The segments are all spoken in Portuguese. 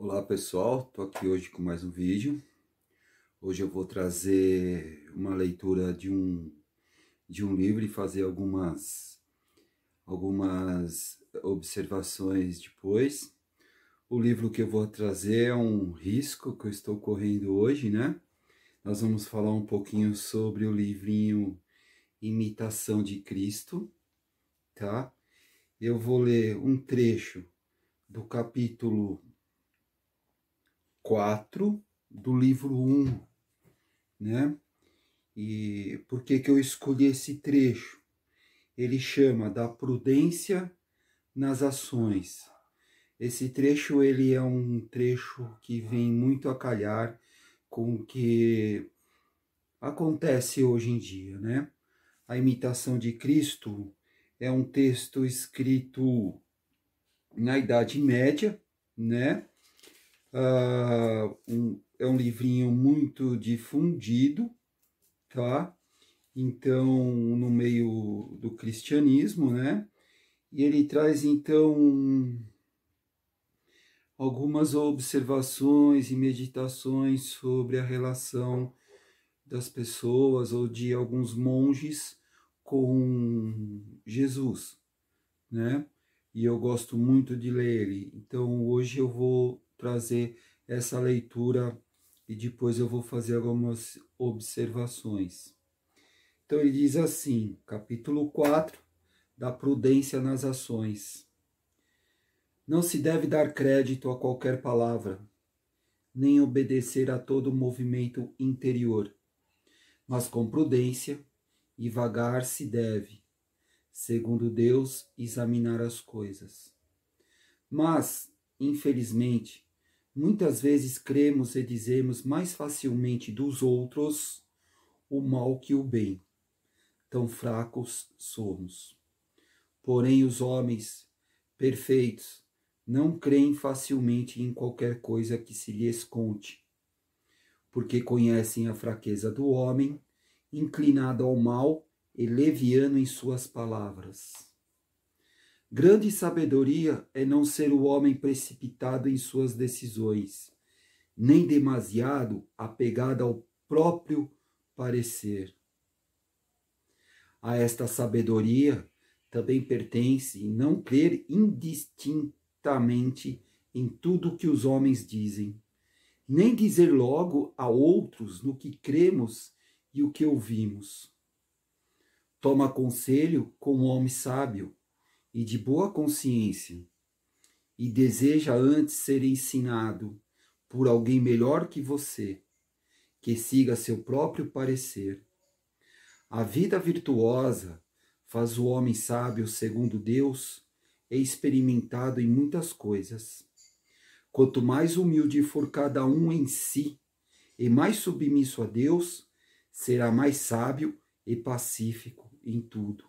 Olá pessoal, estou aqui hoje com mais um vídeo. Hoje eu vou trazer uma leitura de um, de um livro e fazer algumas, algumas observações depois. O livro que eu vou trazer é um risco que eu estou correndo hoje, né? Nós vamos falar um pouquinho sobre o livrinho Imitação de Cristo, tá? Eu vou ler um trecho do capítulo 4 do livro 1, né? E por que, que eu escolhi esse trecho? Ele chama da prudência nas ações. Esse trecho ele é um trecho que vem muito a calhar com o que acontece hoje em dia, né? A imitação de Cristo é um texto escrito na Idade Média, né? Ah, um, é um livrinho muito difundido, tá? Então, no meio do cristianismo, né? E ele traz então algumas observações e meditações sobre a relação das pessoas ou de alguns monges com Jesus, né? E eu gosto muito de ler ele. Então, hoje eu vou trazer essa leitura e depois eu vou fazer algumas observações. Então ele diz assim, capítulo 4, da prudência nas ações. Não se deve dar crédito a qualquer palavra, nem obedecer a todo movimento interior, mas com prudência e vagar se deve, segundo Deus, examinar as coisas. Mas, infelizmente, Muitas vezes cremos e dizemos mais facilmente dos outros o mal que o bem. Tão fracos somos. Porém, os homens perfeitos não creem facilmente em qualquer coisa que se lhes conte, porque conhecem a fraqueza do homem, inclinado ao mal e leviano em suas palavras. Grande sabedoria é não ser o homem precipitado em suas decisões, nem demasiado apegado ao próprio parecer. A esta sabedoria também pertence não crer indistintamente em tudo que os homens dizem, nem dizer logo a outros no que cremos e o que ouvimos. Toma conselho com o um homem sábio e de boa consciência, e deseja antes ser ensinado por alguém melhor que você, que siga seu próprio parecer. A vida virtuosa faz o homem sábio segundo Deus e é experimentado em muitas coisas. Quanto mais humilde for cada um em si e mais submisso a Deus, será mais sábio e pacífico em tudo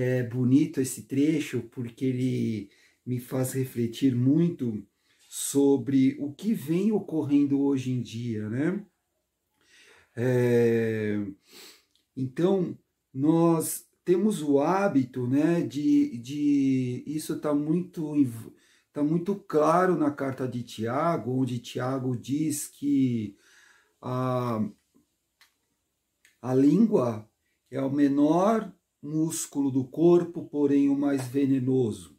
é, bonito esse trecho porque ele me faz refletir muito sobre o que vem ocorrendo hoje em dia, né? É, então, nós temos o hábito, né, de, de isso está muito, tá muito claro na carta de Tiago, onde Tiago diz que a, a língua é o menor músculo do corpo, porém o mais venenoso.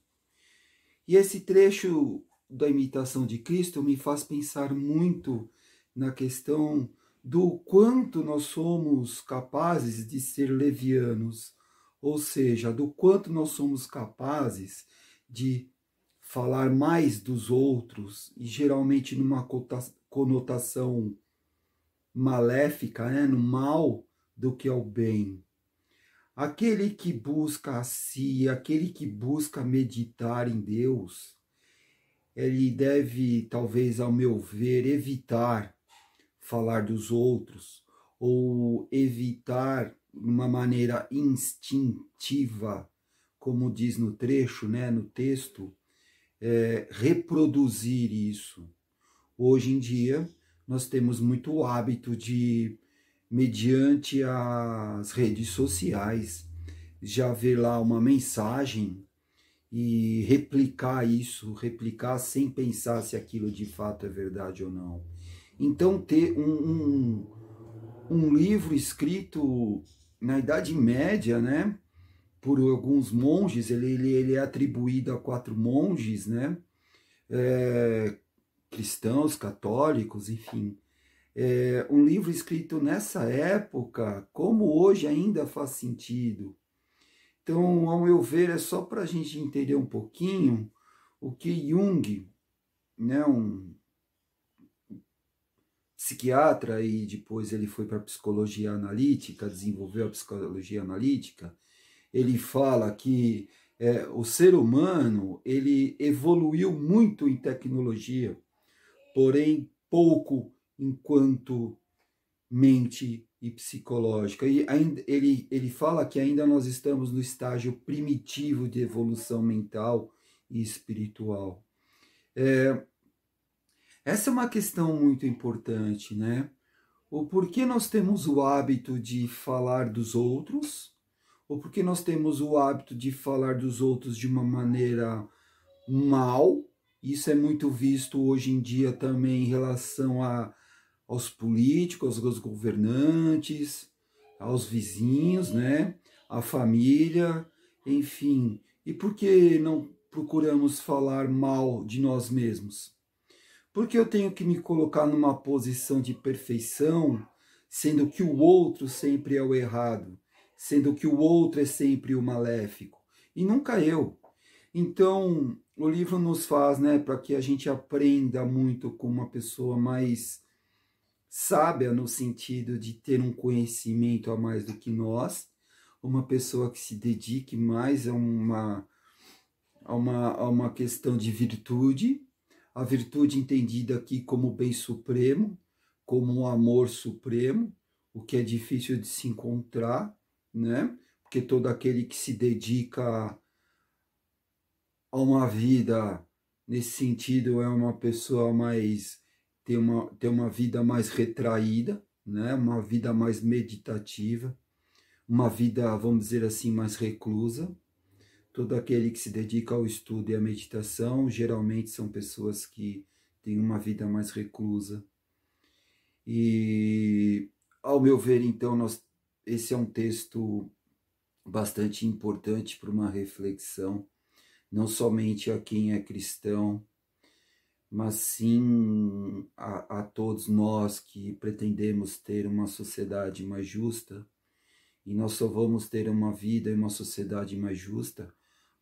E esse trecho da imitação de Cristo me faz pensar muito na questão do quanto nós somos capazes de ser levianos, ou seja, do quanto nós somos capazes de falar mais dos outros, e geralmente numa conotação maléfica, né, no mal, do que ao é bem. Aquele que busca a si, aquele que busca meditar em Deus, ele deve, talvez, ao meu ver, evitar falar dos outros ou evitar de uma maneira instintiva, como diz no trecho, né, no texto, é, reproduzir isso. Hoje em dia, nós temos muito hábito de mediante as redes sociais, já ver lá uma mensagem e replicar isso, replicar sem pensar se aquilo de fato é verdade ou não. Então, ter um, um, um livro escrito na Idade Média, né? por alguns monges, ele, ele, ele, é atribuído a quatro monges, né? É, cristãos, católicos, enfim é, um livro escrito nessa época, como hoje ainda faz sentido. Então, ao meu ver, é só para a gente entender um pouquinho o que Jung, né, um psiquiatra, e depois ele foi para a psicologia analítica, desenvolveu a psicologia analítica, ele fala que é, o ser humano ele evoluiu muito em tecnologia, porém pouco enquanto mente e psicológica. E ainda, ele, ele fala que ainda nós estamos no estágio primitivo de evolução mental e espiritual. É, essa é uma questão muito importante, né? O porquê nós temos o hábito de falar dos outros, ou porque nós temos o hábito de falar dos outros de uma maneira mal. Isso é muito visto hoje em dia também em relação a aos políticos, aos governantes, aos vizinhos, né? à família, enfim. E por que não procuramos falar mal de nós mesmos? Porque eu tenho que me colocar numa posição de perfeição, sendo que o outro sempre é o errado, sendo que o outro é sempre o maléfico, e nunca eu. Então, o livro nos faz, né, para que a gente aprenda muito com uma pessoa mais sábia no sentido de ter um conhecimento a mais do que nós, uma pessoa que se dedique mais a uma, a uma, a uma questão de virtude, a virtude entendida aqui como bem supremo, como um amor supremo, o que é difícil de se encontrar, né? Porque todo aquele que se dedica a uma vida nesse sentido é uma pessoa mais ter uma, ter uma vida mais retraída, né? uma vida mais meditativa, uma vida, vamos dizer assim, mais reclusa. Todo aquele que se dedica ao estudo e à meditação geralmente são pessoas que têm uma vida mais reclusa. E, ao meu ver, então, nós, esse é um texto bastante importante para uma reflexão, não somente a quem é cristão, mas sim a, a todos nós que pretendemos ter uma sociedade mais justa. E nós só vamos ter uma vida e uma sociedade mais justa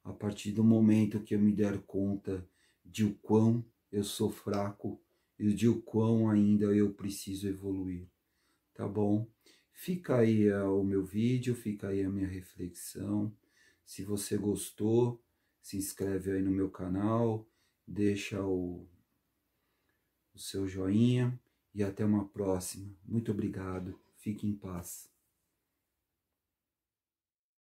a partir do momento que eu me der conta de o quão eu sou fraco e de o quão ainda eu preciso evoluir. Tá bom? Fica aí eh, o meu vídeo, fica aí a minha reflexão. Se você gostou, se inscreve aí no meu canal, deixa o o seu joinha e até uma próxima. Muito obrigado. Fique em paz.